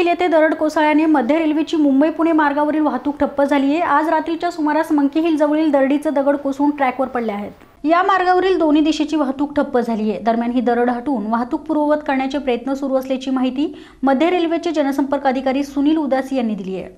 hill येथे दरड कोसळ्याने मध्य रेल्वेची मुंबई पुणे मार्गावरील वाहतूक ठप्प झाली आहे आज रात्रीच्या सुमारास मंकी हिल जवळील दरडीचं दगड कोसळून ट्रॅकवर पडले आहेत या मार्गावरील दोन्ही दिशेची वाहतूक ठप्प झाली आहे दरम्यान ही दरड हटवून वाहतूक पूर्ववत करण्याचे प्रयत्न सुरू असल्याची माहिती मध्य रेल्वेचे जनसंपर्क अधिकारी सुनील उदासी यांनी दिली आहे